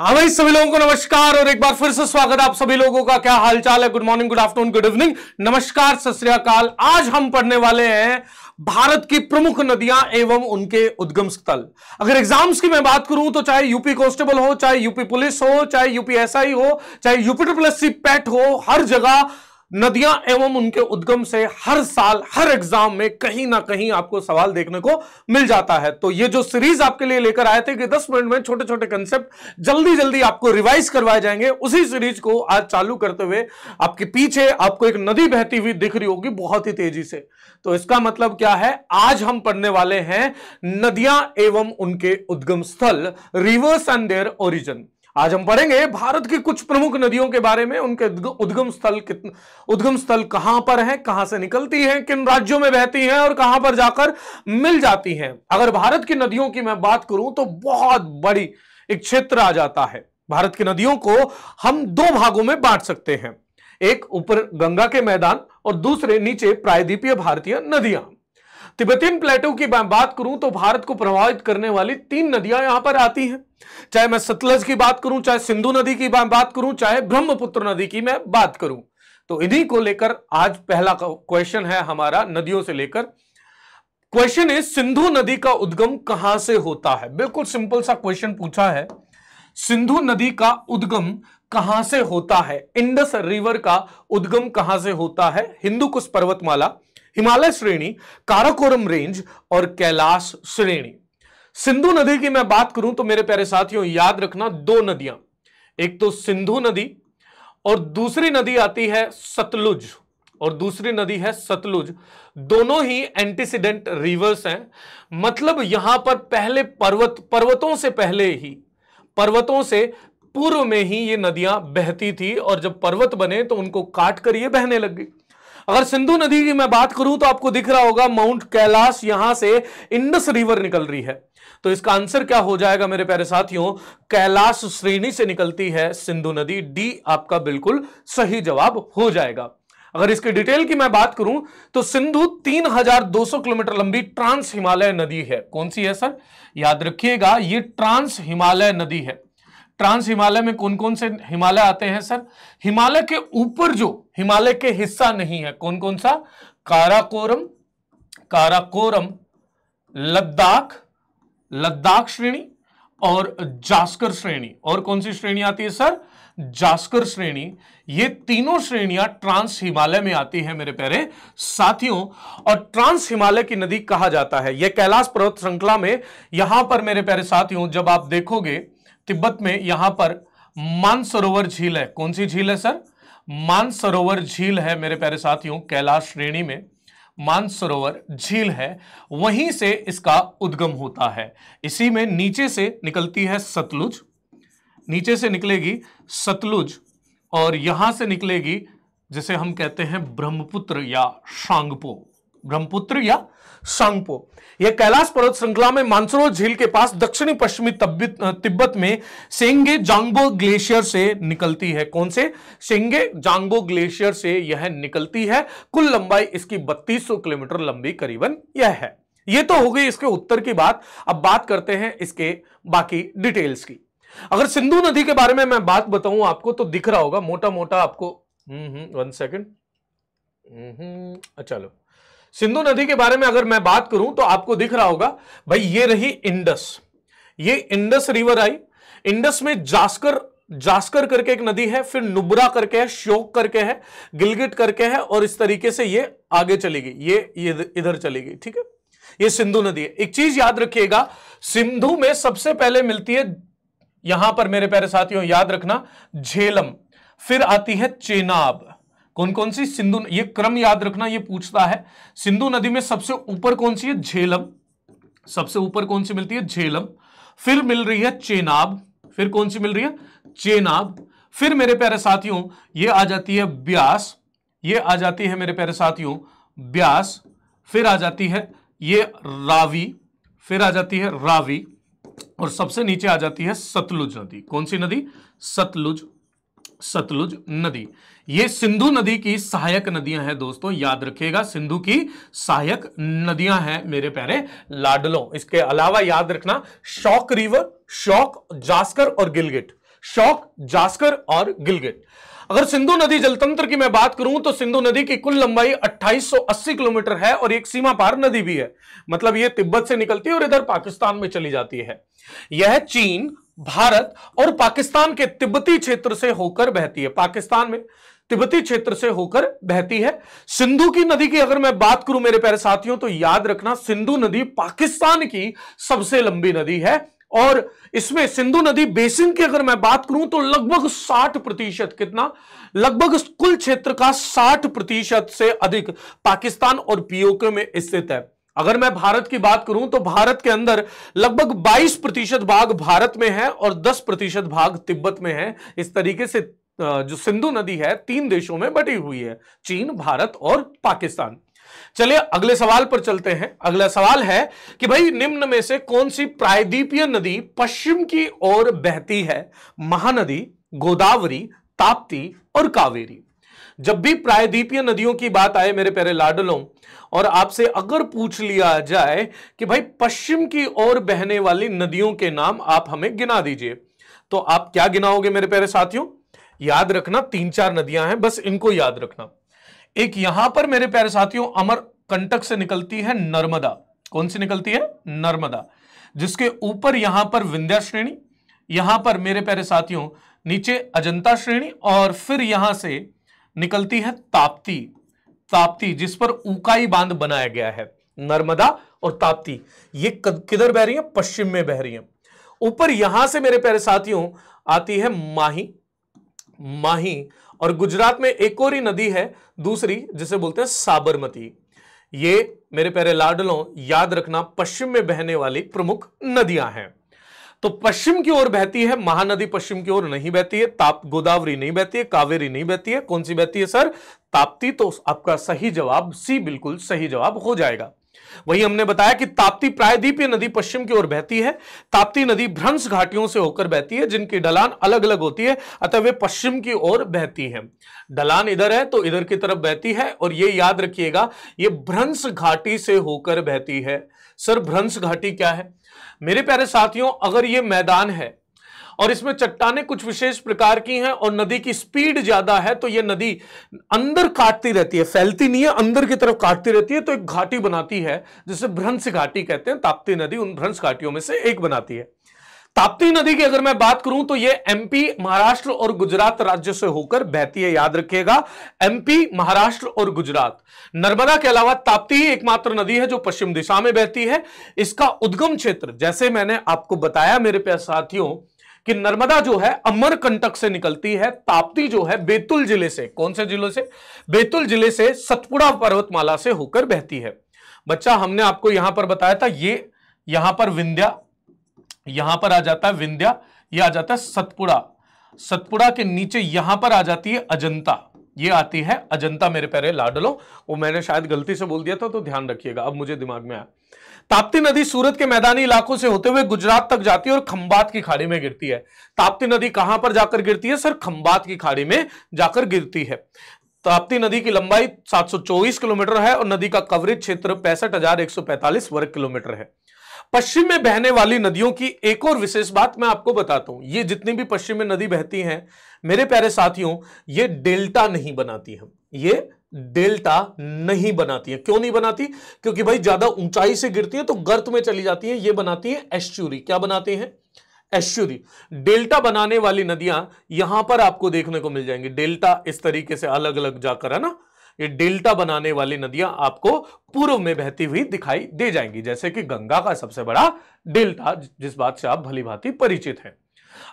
हाँ भाई सभी लोगों को नमस्कार और एक बार फिर से स्वागत आप सभी लोगों का क्या हालचाल है good morning good afternoon good evening नमस्कार सत आज हम पढ़ने वाले हैं भारत की प्रमुख नदियां एवं उनके उद्गम स्थल अगर एग्जाम्स की मैं बात करूं तो चाहे यूपी कॉन्स्टेबल हो चाहे यूपी पुलिस हो चाहे यूपी हो चाहे यूपी ट्रिपल एस पैट हो हर जगह नदियां एवं उनके उद्गम से हर साल हर एग्जाम में कहीं ना कहीं आपको सवाल देखने को मिल जाता है तो ये जो सीरीज आपके लिए लेकर आए थे कि 10 मिनट में छोटे छोटे कंसेप्ट जल्दी जल्दी आपको रिवाइज करवाए जाएंगे उसी सीरीज को आज चालू करते हुए आपके पीछे आपको एक नदी बहती हुई दिख रही होगी बहुत ही तेजी से तो इसका मतलब क्या है आज हम पढ़ने वाले हैं नदियां एवं उनके उद्गम स्थल रिवर्स एंड देयर ओरिजन आज हम पढ़ेंगे भारत की कुछ प्रमुख नदियों के बारे में उनके उद्गम स्थल कितन उद्गम स्थल कहां पर है कहां से निकलती हैं किन राज्यों में बहती हैं और कहां पर जाकर मिल जाती हैं अगर भारत की नदियों की मैं बात करूं तो बहुत बड़ी एक क्षेत्र आ जाता है भारत की नदियों को हम दो भागों में बांट सकते हैं एक ऊपर गंगा के मैदान और दूसरे नीचे प्रायद्वीपीय भारतीय नदियां तिब्बतीन प्लेटो की बात करूं तो भारत को प्रभावित करने वाली तीन नदियां यहां पर आती हैं चाहे मैं सतलज की बात करूं चाहे सिंधु नदी की बात करूं चाहे ब्रह्मपुत्र नदी की मैं बात करूं तो इन्हीं को लेकर आज पहला क्वेश्चन है हमारा नदियों से लेकर क्वेश्चन इज सिंधु नदी का उद्गम कहां से होता है बिल्कुल सिंपल सा क्वेश्चन पूछा है सिंधु नदी का उद्गम कहां से होता है इंडस रिवर का उद्गम कहां से होता है हिंदू कुश पर्वतमाला हिमालय श्रेणी काराकोरम रेंज और कैलाश श्रेणी सिंधु नदी की मैं बात करूं तो मेरे प्यारे साथियों याद रखना दो नदियां एक तो सिंधु नदी और दूसरी नदी आती है सतलुज और दूसरी नदी है सतलुज दोनों ही एंटीसीडेंट रिवर्स हैं मतलब यहां पर पहले पर्वत पर्वतों से पहले ही पर्वतों से पूर्व में ही ये नदियां बहती थी और जब पर्वत बने तो उनको काट कर ये बहने लग गई अगर सिंधु नदी की मैं बात करूं तो आपको दिख रहा होगा माउंट कैलाश यहां से इंडस रिवर निकल रही है तो इसका आंसर क्या हो जाएगा मेरे प्यारे साथियों कैलाश श्रेणी से निकलती है सिंधु नदी डी आपका बिल्कुल सही जवाब हो जाएगा अगर इसके डिटेल की मैं बात करूं तो सिंधु 3,200 किलोमीटर लंबी ट्रांस हिमालय नदी है कौन सी है सर याद रखिएगा ये ट्रांस हिमालय नदी है ट्रांस हिमालय में कौन कौन से हिमालय आते हैं सर हिमालय के ऊपर जो हिमालय के हिस्सा नहीं है कौन कौन सा काराकोरम काराकोरम लद्दाख लद्दाख श्रेणी और जास्कर श्रेणी और कौन सी श्रेणी आती है सर जास्कर श्रेणी ये तीनों श्रेणियां ट्रांस हिमालय में आती है मेरे प्यारे साथियों और ट्रांस हिमालय की नदी कहा जाता है यह कैलाश पर्वत श्रृंखला में यहां पर मेरे प्यारे साथियों जब आप देखोगे तिब्बत में यहां पर मानसरोवर झील है कौन सी झील है सर मानसरोवर झील है मेरे प्यारे साथियों कैलाश श्रेणी में मानसरोवर झील है वहीं से इसका उद्गम होता है इसी में नीचे से निकलती है सतलुज नीचे से निकलेगी सतलुज और यहां से निकलेगी जिसे हम कहते हैं ब्रह्मपुत्र या शांगपो ब्रह्मपुत्र या सांगपो यह कैलाश पर्वत श्रृंखला में मानसरो झील के पास दक्षिणी पश्चिमी तिब्बत में सेंगे जांगबो ग्लेशियर से निकलती है कौन से सेंगे जांगबो ग्लेशियर से यह निकलती है कुल लंबाई इसकी 3200 किलोमीटर लंबी करीबन यह है यह तो हो गई इसके उत्तर की बात अब बात करते हैं इसके बाकी डिटेल्स की अगर सिंधु नदी के बारे में मैं बात बताऊं आपको तो दिख रहा होगा मोटा मोटा आपको हम्म हम्म वन सेकेंड हम्म, हम्म अच्छा सिंधु नदी के बारे में अगर मैं बात करूं तो आपको दिख रहा होगा भाई ये रही इंडस ये इंडस रिवर आई इंडस में जास्कर जास्कर करके एक नदी है फिर नुब्रा करके है श्योक करके है गिलगिट करके है और इस तरीके से ये आगे चली गई ये, ये इधर चली गई ठीक है ये सिंधु नदी है एक चीज याद रखिएगा सिंधु में सबसे पहले मिलती है यहां पर मेरे प्यारे साथियों याद रखना झेलम फिर आती है चेनाब कौन कौन सी सिंधु ये क्रम याद रखना ये पूछता है सिंधु नदी में सबसे ऊपर कौन सी है झेलम सबसे ऊपर कौन सी मिलती है झेलम फिर मिल रही है चेनाब फिर कौन सी मिल रही है चेनाब फिर मेरे प्यारे साथियों ये आ जाती है ब्यास ये आ जाती है मेरे प्यारे साथियों ब्यास फिर आ जाती है ये रावी फिर आ जाती है रावी और सबसे नीचे आ जाती है सतलुज नदी कौन सी नदी सतलुज सतलुज नदी ये सिंधु नदी की सहायक नदियां हैं दोस्तों याद रखिएगा सिंधु की सहायक नदियां हैं मेरे प्यारे लाडलो इसके अलावा याद रखना शौक रिवर शौक जास्कर और गिलगिट शौक जास्कर और गिलगिट अगर सिंधु नदी जलतंत्र की मैं बात करूं तो सिंधु नदी की कुल लंबाई 2880 किलोमीटर है और एक सीमा पार नदी भी है मतलब यह तिब्बत से निकलती है और इधर पाकिस्तान में चली जाती है यह चीन भारत और पाकिस्तान के तिब्बती क्षेत्र से होकर बहती है पाकिस्तान में तिब्बती क्षेत्र से होकर बहती है सिंधु की नदी की अगर मैं बात करूं मेरे प्यारे साथियों तो याद रखना सिंधु नदी पाकिस्तान की सबसे लंबी नदी है और इसमें सिंधु नदी बेसिन की अगर मैं बात करूं तो लगभग 60 प्रतिशत कितना लगभग कुल क्षेत्र का 60 प्रतिशत से अधिक पाकिस्तान और पीओके में स्थित है अगर मैं भारत की बात करूं तो भारत के अंदर लगभग 22 प्रतिशत भाग भारत में है और 10 प्रतिशत भाग तिब्बत में है इस तरीके से जो सिंधु नदी है तीन देशों में बटी हुई है चीन भारत और पाकिस्तान चलिए अगले सवाल पर चलते हैं अगला सवाल है कि भाई निम्न में से कौन सी प्रायद्वीपीय नदी पश्चिम की ओर बहती है महानदी गोदावरी ताप्ती और कावेरी जब भी प्रायद्वीपीय नदियों की बात आए मेरे प्यारे लाडलों और आपसे अगर पूछ लिया जाए कि भाई पश्चिम की ओर बहने वाली नदियों के नाम आप हमें गिना दीजिए तो आप क्या गिनाओगे मेरे प्यारे साथियों याद रखना तीन चार नदियां हैं बस इनको याद रखना एक यहां पर मेरे प्यारे साथियों अमर कंटक से निकलती है नर्मदा कौन सी निकलती है नर्मदा जिसके ऊपर यहां पर विंध्या श्रेणी यहां पर मेरे प्यारे साथियों नीचे अजंता श्रेणी और फिर यहां से निकलती है ताप्ती ताप्ती जिस पर उकाई बांध बनाया गया है नर्मदा और ताप्ती ये किधर बह रही है पश्चिम में बह रही है ऊपर यहां से मेरे प्यारे साथियों आती है माही माही और गुजरात में एक और ही नदी है दूसरी जिसे बोलते हैं साबरमती ये मेरे प्यारे लाडलों याद रखना पश्चिम में बहने वाली प्रमुख नदियां हैं तो पश्चिम की ओर बहती है महानदी पश्चिम की ओर नहीं बहती है ताप गोदावरी नहीं बहती है कावेरी नहीं बहती है कौन सी बहती है सर ताप्ती तो आपका सही जवाब सी बिल्कुल सही जवाब हो जाएगा वही हमने बताया कि ताप्ती प्रायद्वीपीय नदी पश्चिम की ओर बहती है ताप्ती नदी भ्रंश घाटियों से होकर बहती है जिनकी ढलान अलग अलग होती है अतः वे पश्चिम की ओर बहती है ढलान इधर है तो इधर की तरफ बहती है और ये याद रखिएगा ये भ्रंश घाटी से होकर बहती है सर भ्रंश घाटी क्या है मेरे प्यारे साथियों अगर ये मैदान है और इसमें चट्टाने कुछ विशेष प्रकार की हैं और नदी की स्पीड ज्यादा है तो यह नदी अंदर काटती रहती है फैलती नहीं है अंदर की तरफ काटती रहती है तो एक घाटी बनाती है जिसे भ्रंश घाटी कहते हैं ताप्ती नदी उन भ्रंश घाटियों में से एक बनाती है ताप्ती नदी की अगर मैं बात करूं तो यह एमपी महाराष्ट्र और गुजरात राज्य से होकर बहती है याद रखिएगा एमपी महाराष्ट्र और गुजरात नर्मदा के अलावा ताप्ती एकमात्र नदी है जो पश्चिम दिशा में बहती है इसका उद्गम क्षेत्र जैसे मैंने आपको बताया मेरे प्यार साथियों कि नर्मदा जो है अमरकंटक से निकलती है ताप्ती जो है बेतुल जिले से कौन से जिलों से बेतुल जिले से सतपुड़ा पर्वतमाला से होकर बहती है बच्चा हमने आपको यहां पर बताया था ये यहां पर विंध्या यहां पर आ जाता है विंध्या यह आ जाता है सतपुड़ा सतपुड़ा के नीचे यहां पर आ जाती है अजंता ये आती है अजंता मेरे पैरे लाडलो वो मैंने शायद गलती से बोल दिया था तो ध्यान रखिएगा अब मुझे दिमाग में आया ताप्ती नदी सूरत के मैदानी इलाकों से होते हुए गुजरात तक जाती है और खंबात की खाड़ी में गिरती है ताप्ती नदी कहां पर जाकर गिरती है सर खंबात की खाड़ी में जाकर गिरती है ताप्ती नदी की लंबाई 724 किलोमीटर है और नदी का कवरेज क्षेत्र पैंसठ वर्ग किलोमीटर है पश्चिम में बहने वाली नदियों की एक और विशेष बात मैं आपको बताता हूं ये जितनी भी पश्चिम में नदी बहती हैं मेरे प्यारे साथियों ये डेल्टा नहीं बनाती हम ये डेल्टा नहीं बनाती है क्यों नहीं बनाती क्योंकि भाई ज्यादा ऊंचाई से गिरती है तो गर्त में चली जाती है ये बनाती है एश्चुरी क्या बनाते हैं एश्चुरी डेल्टा बनाने वाली नदियां यहां पर आपको देखने को मिल जाएंगी डेल्टा इस तरीके से अलग अलग जाकर है ना ये डेल्टा बनाने वाली नदियां आपको पूर्व में बहती हुई दिखाई दे जाएंगी जैसे कि गंगा का सबसे बड़ा डेल्टा जिस बात से आप भली भांति परिचित हैं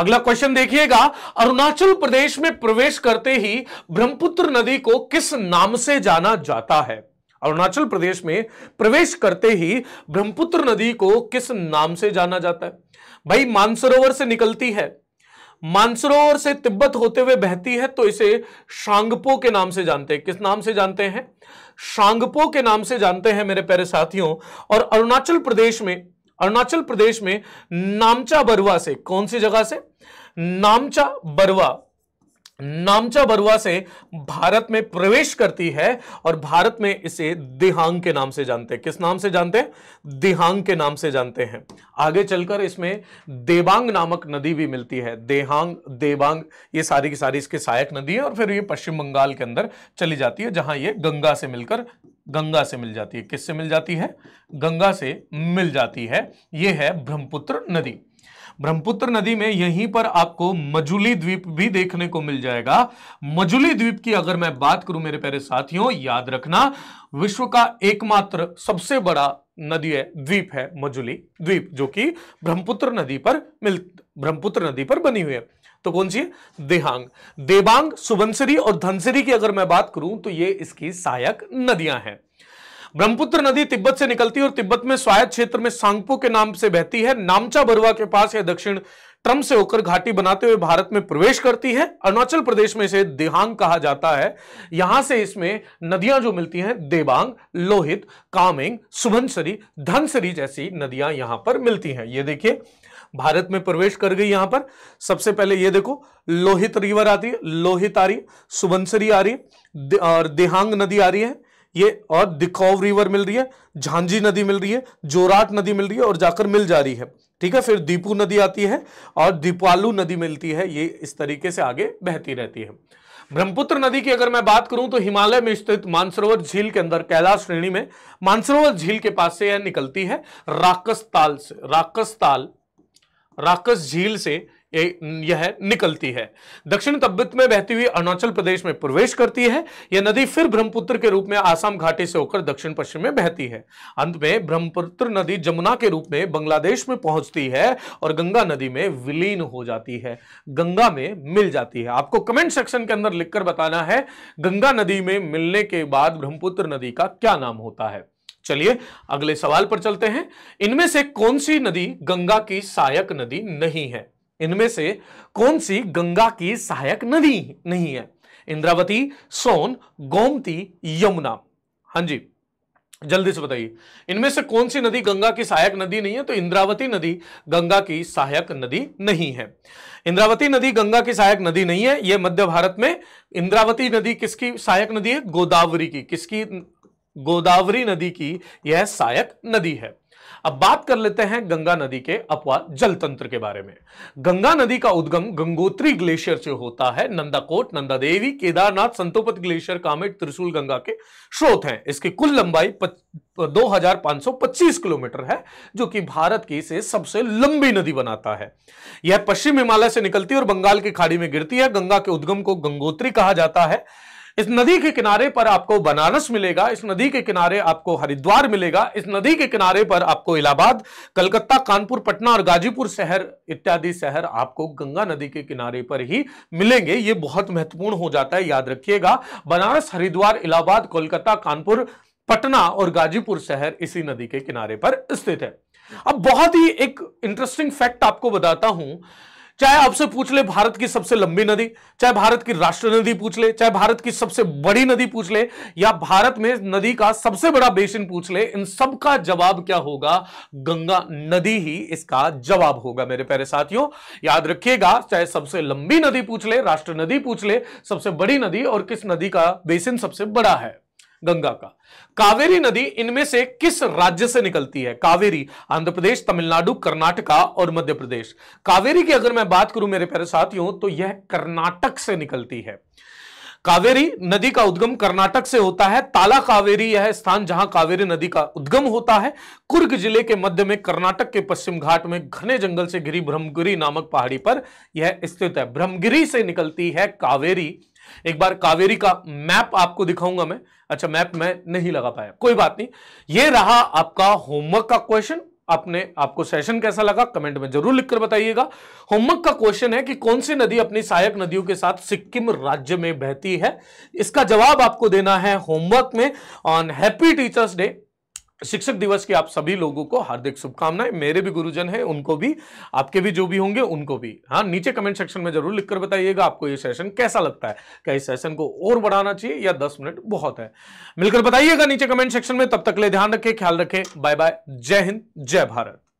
अगला क्वेश्चन देखिएगा अरुणाचल प्रदेश में प्रवेश करते ही ब्रह्मपुत्र नदी को किस नाम से जाना जाता है अरुणाचल प्रदेश में प्रवेश करते ही ब्रह्मपुत्र नदी को किस नाम से जाना जाता है भाई मानसरोवर से निकलती है मानसरोवर से तिब्बत होते हुए बहती है तो इसे शांगपो के नाम से जानते हैं किस नाम से जानते हैं शांगपो के नाम से जानते हैं मेरे प्यारे साथियों और अरुणाचल प्रदेश में अरुणाचल प्रदेश में नामचा बरवा से कौन सी जगह से नामचा बरवा नामचा बरुआ से भारत में प्रवेश करती है और भारत में इसे दिहांग के नाम से जानते हैं किस नाम से जानते हैं दिहांग के नाम से जानते हैं आगे चलकर इसमें देबांग नामक नदी भी मिलती है देहांग देबांग ये सारी की सारी इसके सहायक नदी है और फिर ये पश्चिम बंगाल के अंदर चली जाती है जहां ये गंगा से मिलकर गंगा से मिल जाती है किससे मिल जाती है गंगा से मिल जाती है ये है ब्रह्मपुत्र नदी ब्रह्मपुत्र नदी में यहीं पर आपको मजुली द्वीप भी देखने को मिल जाएगा मजुली द्वीप की अगर मैं बात करूं मेरे प्यारे साथियों याद रखना विश्व का एकमात्र सबसे बड़ा नदी है द्वीप है मजुली द्वीप जो कि ब्रह्मपुत्र नदी पर मिल ब्रह्मपुत्र नदी पर बनी हुई है तो कौन सी देहांग देवांग सुबंसरी और धनसरी की अगर मैं बात करूं तो ये इसकी सहायक नदियां हैं ब्रह्मपुत्र नदी तिब्बत से निकलती है और तिब्बत में स्वायत्त क्षेत्र में सांगपो के नाम से बहती है नामचा बरुआ के पास यह दक्षिण ट्रम से होकर घाटी बनाते हुए भारत में प्रवेश करती है अरुणाचल प्रदेश में इसे देहांग कहा जाता है यहां से इसमें नदियां जो मिलती हैं देबांग लोहित कामेंग सुभनसरी धनसरी जैसी नदियां यहां पर मिलती हैं ये देखिए भारत में प्रवेश कर गई यहां पर सबसे पहले ये देखो लोहित रिवर आती है लोहित आ रही सुभनसरी आ रही और देहांग नदी आ रही है ये और दिखौव रिवर मिल रही है झांझी नदी मिल रही है जोराट नदी मिल रही है और जाकर मिल जा रही है ठीक है फिर दीपू नदी आती है और दीपालू नदी मिलती है ये इस तरीके से आगे बहती रहती है ब्रह्मपुत्र नदी की अगर मैं बात करूं तो हिमालय में स्थित मानसरोवर झील के अंदर कैलाश श्रेणी में मानसरोवर झील के पास से यह निकलती है राकस ताल से राकस ताल राकस झील से यह निकलती है दक्षिण तिब्बत में बहती हुई अरुणाचल प्रदेश में प्रवेश करती है यह नदी फिर ब्रह्मपुत्र के रूप में आसाम घाटी से होकर दक्षिण पश्चिम में बहती है अंत में ब्रह्मपुत्र नदी जमुना के रूप में बांग्लादेश में पहुंचती है और गंगा नदी में विलीन हो जाती है गंगा में मिल जाती है आपको कमेंट सेक्शन के अंदर लिखकर बताना है गंगा नदी में मिलने के बाद ब्रह्मपुत्र नदी का क्या नाम होता है चलिए अगले सवाल पर चलते हैं इनमें से कौन सी नदी गंगा की सहायक नदी नहीं है इनमें से कौन सी गंगा की सहायक नदी नहीं है इंद्रावती सोन गोमती यमुना हां जी जल्दी से बताइए इनमें से कौन सी नदी गंगा की सहायक नदी नहीं है तो इंद्रावती नदी गंगा की सहायक नदी नहीं है इंद्रावती नदी गंगा की सहायक नदी नहीं है यह मध्य भारत में इंद्रावती नदी किसकी सहायक नदी है गोदावरी की किसकी गोदावरी नदी की यह सहायक नदी है अब बात कर लेते हैं गंगा नदी के अपवा जलतंत्र के बारे में गंगा नदी का उद्गम गंगोत्री ग्लेशियर से होता है नंदाकोट नंदा देवी केदारनाथ संतोपत ग्लेशियर कामेट त्रिशूल गंगा के स्रोत हैं इसकी कुल लंबाई 2525 किलोमीटर है जो कि भारत की से सबसे लंबी नदी बनाता है यह पश्चिम हिमालय से निकलती है और बंगाल की खाड़ी में गिरती है गंगा के उद्गम को गंगोत्री कहा जाता है इस नदी के किनारे पर आपको बनारस मिलेगा इस नदी के किनारे आपको हरिद्वार मिलेगा इस नदी के किनारे पर आपको इलाहाबाद कलकत्ता कानपुर पटना और गाजीपुर शहर इत्यादि शहर आपको गंगा नदी के किनारे पर ही मिलेंगे ये बहुत महत्वपूर्ण हो जाता है याद रखिएगा बनारस हरिद्वार इलाहाबाद कोलकाता कानपुर पटना और गाजीपुर शहर इसी नदी के किनारे पर स्थित है अब बहुत ही एक इंटरेस्टिंग फैक्ट आपको बताता हूं चाहे आपसे पूछ ले भारत की सबसे लंबी नदी चाहे भारत की राष्ट्र नदी पूछ ले चाहे भारत की सबसे बड़ी नदी पूछ ले या भारत में नदी का सबसे बड़ा बेसिन पूछ ले इन सब का जवाब क्या होगा गंगा नदी ही इसका जवाब होगा मेरे प्यारे साथियों याद रखिएगा चाहे सबसे लंबी नदी पूछ ले राष्ट्र नदी पूछ ले सबसे बड़ी नदी और किस नदी का बेसिन सबसे बड़ा है गंगा का कावेरी नदी इनमें से किस राज्य से निकलती है कावेरी आंध्र प्रदेश तमिलनाडु कर्नाटका और मध्य प्रदेश कावेरी की अगर मैं बात करूं मेरे प्यारे साथियों तो यह कर्नाटक से निकलती है कावेरी नदी का उद्गम कर्नाटक से होता है ताला कावेरी यह स्थान जहां कावेरी नदी का उद्गम होता है कुर्ग जिले के मध्य में कर्नाटक के पश्चिम घाट में घने जंगल से घिरी ब्रह्मगिरी नामक पहाड़ी पर यह स्थित है ब्रह्मगिरी से निकलती है कावेरी एक बार कावेरी का मैप आपको दिखाऊंगा मैं अच्छा मैप मैं नहीं लगा पाया कोई बात नहीं ये रहा आपका होमवर्क का क्वेश्चन आपने आपको सेशन कैसा लगा कमेंट में जरूर लिखकर बताइएगा होमवर्क का क्वेश्चन है कि कौन सी नदी अपनी सहायक नदियों के साथ सिक्किम राज्य में बहती है इसका जवाब आपको देना है होमवर्क में ऑन हैप्पी टीचर्स डे शिक्षक दिवस की आप सभी लोगों को हार्दिक शुभकामनाएं मेरे भी गुरुजन हैं उनको भी आपके भी जो भी होंगे उनको भी हाँ नीचे कमेंट सेक्शन में जरूर लिखकर बताइएगा आपको ये सेशन कैसा लगता है क्या इस सेशन को और बढ़ाना चाहिए या दस मिनट बहुत है मिलकर बताइएगा नीचे कमेंट सेक्शन में तब तक ले ध्यान रखें ख्याल रखें बाय बाय जय हिंद जय भारत